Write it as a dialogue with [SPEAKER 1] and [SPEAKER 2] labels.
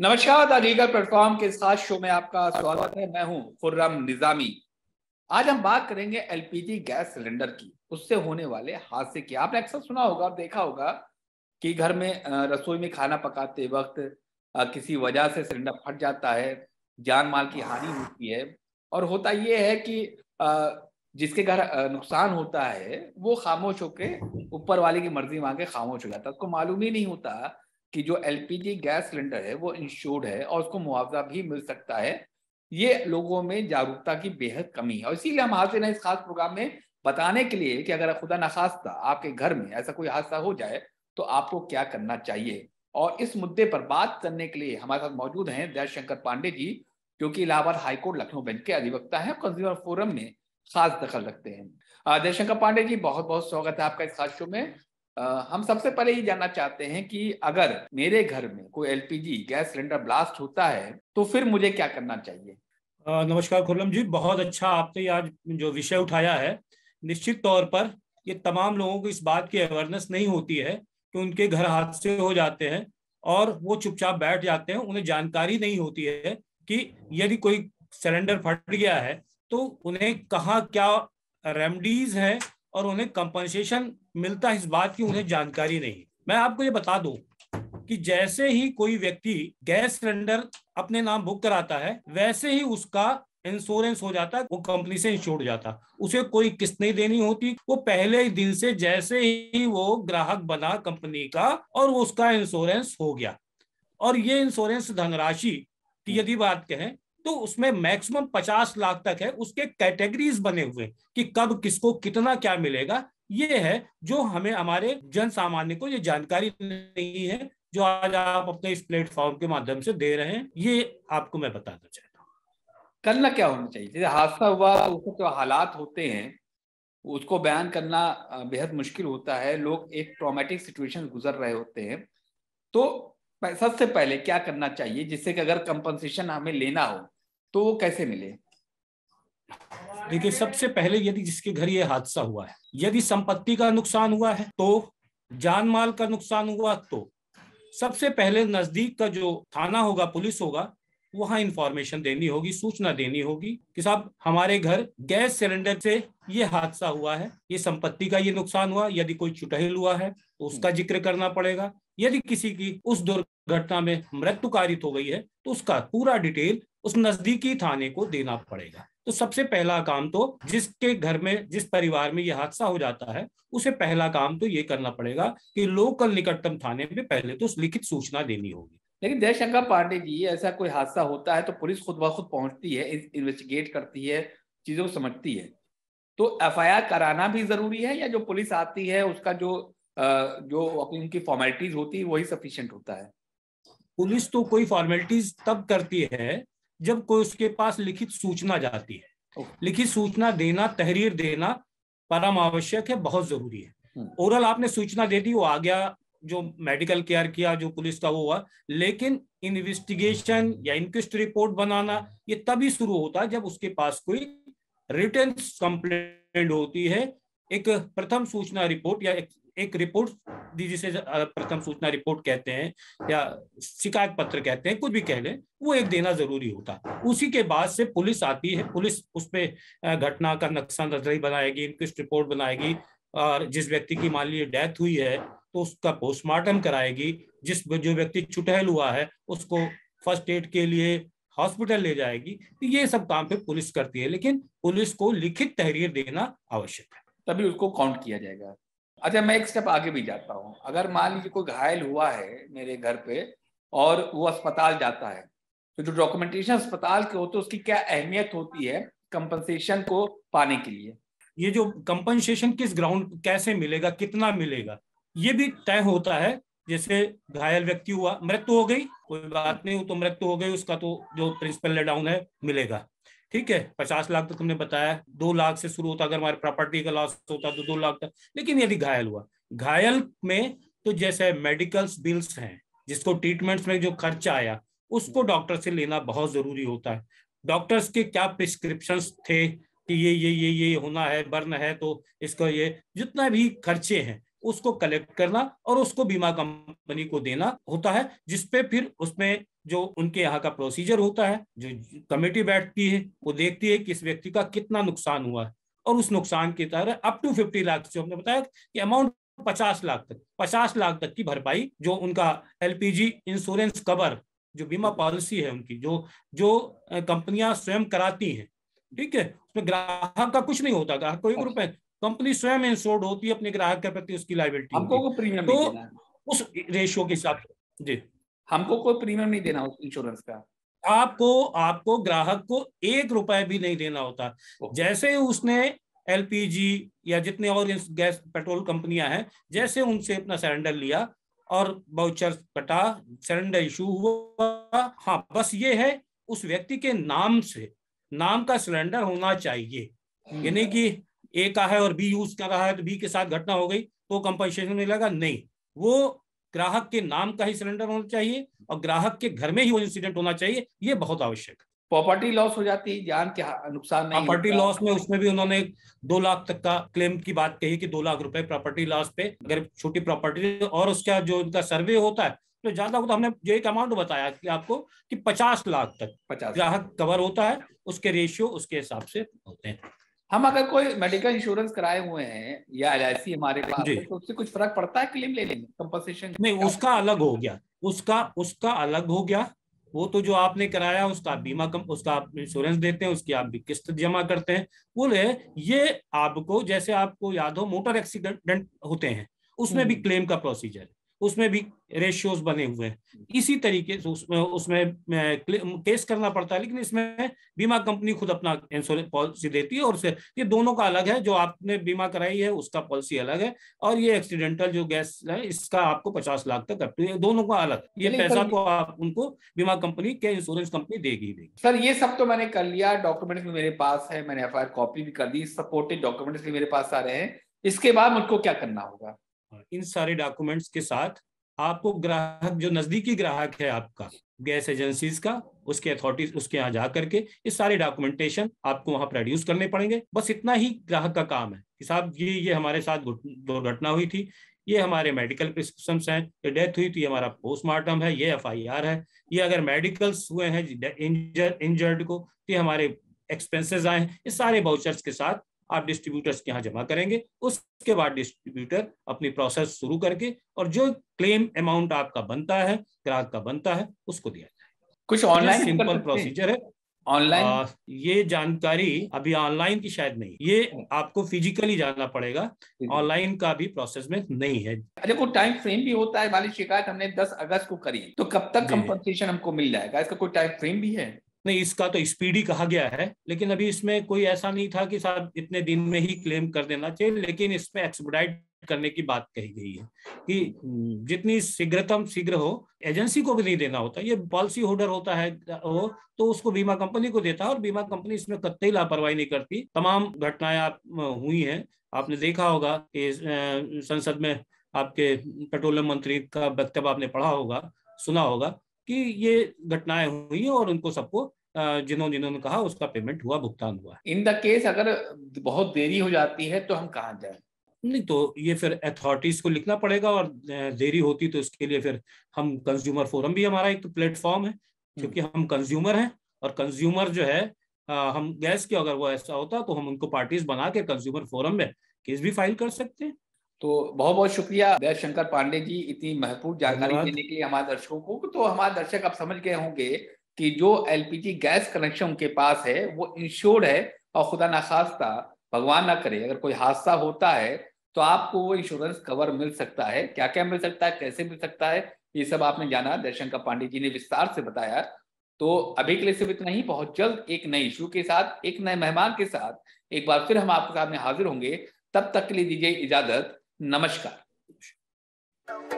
[SPEAKER 1] नमस्कार legal platform के साथ शो में आपका स्वागत है मैं हूं खुर्रम निजामी आज हम बात करेंगे एलपीजी गैस सिलेंडर की उससे होने वाले हादसे की आपने अक्सर सुना होगा और देखा होगा कि घर में रसोई में खाना पकाते वक्त किसी वजह से सिलेंडर फट जाता है जान माल की हानि होती है और होता यह है कि जिसके घर नुकसान होता है वो खामोश होकर ऊपर वाले की मर्जी मांग के खामोश हो जाता है उसको मालूम ही नहीं होता कि जो एलपीजी गैस सिलेंडर है वो इंश्योर्ड है और उसको मुआवजा भी मिल सकता है ये लोगों में जागरूकता की बेहद कमी है और इसीलिए हम हाजिर हैं इस खास प्रोग्राम में बताने के लिए कि अगर खुदा नखास्ता आपके घर में ऐसा कोई हादसा हो जाए तो आपको क्या करना चाहिए और इस मुद्दे पर बात करने के लिए हमारे साथ मौजूद हैं दयाशंकर पांडे जी जो कि इलाहाबाद हाईकोर्ट लखनऊ बेंच के अधिवक्ता हैं कंज्यूमर फोरम में खास दखल रखते हैं दयाशंकर पांडे जी बहुत बहुत स्वागत है आपका इस खास शो में हम सबसे पहले ये जानना चाहते हैं कि अगर मेरे घर में कोई एलपीजी गैस सिलेंडर ब्लास्ट होता है तो फिर मुझे क्या करना चाहिए
[SPEAKER 2] नमस्कार खुर्लम जी बहुत अच्छा आपने आज जो विषय उठाया है निश्चित तौर पर ये तमाम लोगों को इस बात की अवेयरनेस नहीं होती है कि उनके घर हादसे हो जाते हैं और वो चुपचाप बैठ जाते हैं उन्हें जानकारी नहीं होती है कि यदि कोई सिलेंडर फट गया है तो उन्हें कहाँ क्या रेमडीज हैं और उन्हें कंपनसेशन मिलता इस बात की उन्हें जानकारी नहीं मैं आपको ये बता दूं कि जैसे ही कोई व्यक्ति गैस सिलेंडर अपने नाम बुक कराता है वैसे ही उसका इंश्योरेंस हो जाता वो कंपनी से इंश्योर जाता उसे कोई किस्त नहीं देनी होती वो पहले ही दिन से जैसे ही वो ग्राहक बना कंपनी का और उसका इंश्योरेंस हो गया और ये इंश्योरेंस धनराशि की यदि बात कहें तो उसमें मैक्सिमम पचास लाख तक है उसके कैटेगरीज बने हुए कि कब किसको कितना क्या मिलेगा ये है जो हमें हमारे जन सामान्य को ये जानकारी नहीं है जो आज आप अपने इस प्लेटफॉर्म के माध्यम से दे रहे हैं ये
[SPEAKER 1] आपको मैं बताना चाहता हूँ करना क्या होना चाहिए जैसे हादसा हुआ उसके जो हालात होते हैं उसको बयान करना बेहद मुश्किल होता है लोग एक ट्रॉमेटिक सिचुएशन गुजर रहे होते हैं तो सबसे पहले क्या करना चाहिए जिससे कि अगर कंपनसेशन हमें लेना हो तो वो कैसे मिले देखिए सबसे
[SPEAKER 2] पहले यदि जिसके घर ये हादसा हुआ है यदि संपत्ति का नुकसान हुआ है तो जान माल का नुकसान हुआ तो सबसे पहले नजदीक का जो थाना होगा पुलिस होगा वहां इंफॉर्मेशन देनी होगी सूचना देनी होगी कि साहब हमारे घर गैस सिलेंडर से ये हादसा हुआ है ये संपत्ति का ये नुकसान हुआ यदि कोई चुटहल हुआ है तो उसका हम्म। जिक्र करना पड़ेगा यदि किसी की उस दुर्घटना में मृत्यु कारित हो गई है तो उसका पूरा डिटेल उस नजदीकी थाने को देना पड़ेगा तो सबसे पहला काम तो जिसके घर में जिस परिवार में यह हादसा हो जाता है उसे पहला काम तो ये करना पड़ेगा कि लोकल निकटतम थाने में पहले तो लिखित सूचना देनी होगी
[SPEAKER 1] लेकिन जयशंकर पांडे जी ऐसा कोई हादसा होता है तो पुलिस खुद ब खुद पहुंचती है इन्वेस्टिगेट करती है चीजों को समझती है तो एफ कराना भी जरूरी है या जो पुलिस आती है उसका जो जो उनकी फॉर्मेलिटीज होती है वही सफिशियंट होता है पुलिस तो कोई फॉर्मेलिटीज तब
[SPEAKER 2] करती है जब कोई उसके पास लिखित सूचना जाती है लिखित सूचना देना तहरीर देना परम आवश्यक है बहुत जरूरी है हम्म। ओरल आपने सूचना दे दी वो आ गया जो मेडिकल केयर किया जो पुलिस का वो हुआ लेकिन इन्वेस्टिगेशन हम्म। या इंक्वेस्ट रिपोर्ट बनाना ये तभी शुरू होता है जब उसके पास कोई रिटर्न कंप्लेंट होती है एक प्रथम सूचना रिपोर्ट या एक एक रिपोर्ट जिसे प्रथम सूचना रिपोर्ट कहते हैं या शिकायत पत्र कहते हैं कुछ भी कह लें वो एक देना जरूरी होता है उसी के बाद से पुलिस आती है पुलिस उस पर घटना का नक्शा नजरी बनाएगी इंक्विस्ट रिपोर्ट बनाएगी और जिस व्यक्ति की मान लीजिए डेथ हुई है तो उसका पोस्टमार्टम कराएगी जिस जो व्यक्ति चुटहल हुआ है उसको फर्स्ट एड के लिए हॉस्पिटल ले जाएगी तो ये सब काम फिर पुलिस करती है लेकिन पुलिस को लिखित तहरीर देना आवश्यक है
[SPEAKER 1] तभी उसको काउंट किया जाएगा अच्छा मैं एक स्टेप आगे भी जाता हूँ अगर मान लीजिए कोई घायल हुआ है मेरे घर पे और वो अस्पताल जाता है तो जो डॉक्यूमेंटेशन अस्पताल के होते तो उसकी क्या अहमियत होती है कंपनसेशन को पाने के लिए
[SPEAKER 2] ये जो कंपनसेशन किस ग्राउंड कैसे मिलेगा कितना मिलेगा ये भी तय होता है जैसे घायल व्यक्ति हुआ मृत्यु हो गई कोई बात नहीं तो मृत्यु हो गई उसका तो जो प्रिंसिपल लेडाउन है मिलेगा ठीक है पचास लाख तक तो तुमने बताया दो लाख से शुरू होता अगर हमारे प्रॉपर्टी का लॉस होता तो दो लाख तक लेकिन यदि घायल हुआ घायल में तो जैसे मेडिकल्स बिल्स हैं जिसको ट्रीटमेंट्स में जो खर्चा आया उसको डॉक्टर से लेना बहुत जरूरी होता है डॉक्टर्स के क्या प्रिस्क्रिप्शन थे कि ये ये ये ये होना है बर्न है तो इसका ये जितना भी खर्चे हैं उसको कलेक्ट करना और उसको बीमा कंपनी को देना होता है जिसपे फिर उसमें जो उनके यहाँ का प्रोसीजर होता है जो कमेटी बैठती है वो देखती है कि इस व्यक्ति का कितना नुकसान हुआ है और उस नुकसान के तहत अप टू फिफ्टी लाख जो हमने बताया कि अमाउंट पचास लाख तक पचास लाख तक की भरपाई जो उनका एलपीजी इंश्योरेंस कवर जो बीमा पॉलिसी है उनकी जो जो कंपनियां स्वयं कराती हैं ठीक है उसमें ग्राहक का कुछ नहीं होता ग्राहक को एक हाँ। रुपए कंपनी स्वयं इंश्योर्ड होती है अपने ग्राहक के प्रति उसकी लाइबिलिटी हमको को प्रीमियम तो देना उस रेशियो के हिसाब से जी हमको कोई प्रीमियम नहीं देना उस इंश्योरेंस का आपको आपको ग्राहक को एक रुपए भी नहीं देना होता जैसे उसने एलपीजी या जितने और गैस पेट्रोल कंपनियां हैं जैसे उनसे अपना सिलेंडर लिया और बाउचर कटा सिलेंडर इशू हुआ हाँ बस ये है उस व्यक्ति के नाम से नाम का सिलेंडर होना चाहिए हम्म। यानी कि ए का है और बी यूज कर रहा है तो बी के साथ घटना हो गई तो कंपनसेशन मिलेगा नहीं वो ग्राहक के नाम का ही सिलेंडर होना चाहिए और ग्राहक के घर में ही वो इंसिडेंट होना चाहिए ये बहुत आवश्यक
[SPEAKER 1] है प्रॉपर्टी लॉस हो जाती है जान के नुकसान नहीं प्रॉपर्टी लॉस
[SPEAKER 2] में उसमें भी उन्होंने दो लाख तक का क्लेम की बात कही कि दो लाख रुपए प्रॉपर्टी लॉस पे अगर छोटी प्रॉपर्टी और उसका जो उनका सर्वे होता है तो ज्यादा होता हमने जो एक अमाउंट बताया कि आपको कि पचास लाख तक पचास ग्राहक कवर होता है उसके रेशियो उसके हिसाब से होते हैं
[SPEAKER 1] हम अगर कोई मेडिकल इंश्योरेंस कराए हुए हैं
[SPEAKER 2] या एल हमारे पास है तो
[SPEAKER 1] उससे कुछ फर्क पड़ता है क्लेम लेने में कंपनसेशन
[SPEAKER 2] नहीं उसका अलग हो गया उसका उसका अलग हो गया वो तो जो आपने कराया उसका बीमा कम उसका आप इंश्योरेंस देते हैं उसकी आप भी किस्त जमा करते हैं बोले ये आपको जैसे आपको याद हो मोटर एक्सीडेंट होते हैं उसमें भी क्लेम हम्म। का प्रोसीजर है उसमें भी रेशियोज बने हुए हैं इसी तरीके से उसमें उसमें केस करना पड़ता है लेकिन इसमें बीमा कंपनी खुद अपना इंश्योरेंस पॉलिसी देती है और उसे ये दोनों का अलग है जो आपने बीमा कराई है उसका पॉलिसी अलग है और ये एक्सीडेंटल जो गैस है इसका आपको पचास लाख तक अप टू दोनों का अलग ये पैसा तो आप उनको बीमा कंपनी के इंश्योरेंस कंपनी देगी देगी
[SPEAKER 1] सर ये सब तो मैंने कर लिया डॉक्यूमेंट्स मेरे पास है मैंने एफ कॉपी भी कर दी सपोर्टेड डॉक्यूमेंट्स भी मेरे पास आ रहे हैं इसके बाद मुझको क्या करना होगा हाँ, इन सारे डॉक्यूमेंट्स के
[SPEAKER 2] साथ आपको ग्राहक जो नजदीकी ग्राहक है आपका गैस एजेंसीज का उसके अथॉरिटीज उसके यहाँ जा करके ये सारे डॉक्यूमेंटेशन आपको वहाँ प्रोड्यूस करने पड़ेंगे बस इतना ही ग्राहक का काम है कि साहब ये ये हमारे साथ दुर्घटना हुई थी ये हमारे मेडिकल प्रिस्क्रिप्शन हैं ये डेथ हुई थी तो ये हमारा पोस्टमार्टम है ये एफ है ये अगर मेडिकल्स हुए हैं इंजर्ड को तो ये हमारे एक्सपेंसेस आए हैं ये सारे बाउचर्स के साथ आप डिस्ट्रीब्यूटर्स के यहाँ जमा करेंगे उसके बाद डिस्ट्रीब्यूटर अपनी प्रोसेस शुरू करके और जो क्लेम अमाउंट आपका बनता है ग्राहक का बनता है उसको दिया जाए
[SPEAKER 1] कुछ ऑनलाइन सिंपल प्रोसीजर
[SPEAKER 2] है ऑनलाइन ये जानकारी अभी ऑनलाइन की शायद नहीं ये आपको फिजिकली जाना पड़ेगा ऑनलाइन का भी प्रोसेस में नहीं है
[SPEAKER 1] अरे अच्छा, वो टाइम फ्रेम भी होता है वाली शिकायत हमने 10 अगस्त को करी तो कब तक कम्पनसेशन हमको मिल जाएगा इसका कोई टाइम फ्रेम भी है
[SPEAKER 2] नहीं इसका तो स्पीडी कहा गया है लेकिन अभी इसमें कोई ऐसा नहीं था कि साहब इतने दिन में ही क्लेम कर देना चाहिए लेकिन इसमें एक्सपोडाइट करने की बात कही गई है कि जितनी शीघ्रतम शीघ्र हो एजेंसी को भी नहीं देना होता ये पॉलिसी होल्डर होता है वो तो उसको बीमा कंपनी को देता है और बीमा कंपनी इसमें कतई लापरवाही नहीं करती तमाम घटनाएं आप हुई हैं आपने देखा होगा कि संसद में आपके पेट्रोलियम मंत्री का वक्तव्य आपने पढ़ा होगा सुना होगा कि ये घटनाएं हुई और उनको सबको जिन्होंने जिन्होंने कहा उसका पेमेंट हुआ भुगतान हुआ इन द केस अगर बहुत देरी हो
[SPEAKER 1] जाती है तो हम कहाँ जाए
[SPEAKER 2] नहीं तो ये फिर अथॉरिटीज को लिखना पड़ेगा और देरी होती तो इसके लिए फिर हम कंज्यूमर फोरम भी हमारा एक प्लेटफॉर्म है हम्म। क्योंकि हम कंज्यूमर हैं और कंज्यूमर जो है आ, हम गैस के अगर वो ऐसा होता तो हम उनको पार्टीज बना के
[SPEAKER 1] कंज्यूमर फोरम में केस भी फाइल कर सकते हैं तो बहुत बहुत शुक्रिया जय शंकर पांडे जी इतनी महत्वपूर्ण जानकारी देने के लिए हमारे दर्शकों को तो हमारे दर्शक अब समझ गए होंगे कि जो एलपीजी गैस कनेक्शन उनके पास है वो इंश्योर्ड है और खुदा ना खास्ता भगवान ना करे अगर कोई हादसा होता है तो आपको वो इंश्योरेंस कवर मिल सकता है क्या क्या मिल सकता है कैसे मिल सकता है ये सब आपने जाना जयशंकर पांडे जी ने विस्तार से बताया तो अभी के लिए सिर्फ इतना ही बहुत जल्द एक नए इशू के साथ एक नए मेहमान के साथ एक बार फिर हम आपके सामने हाजिर होंगे तब तक के लिए दीजिए इजाजत नमस्कार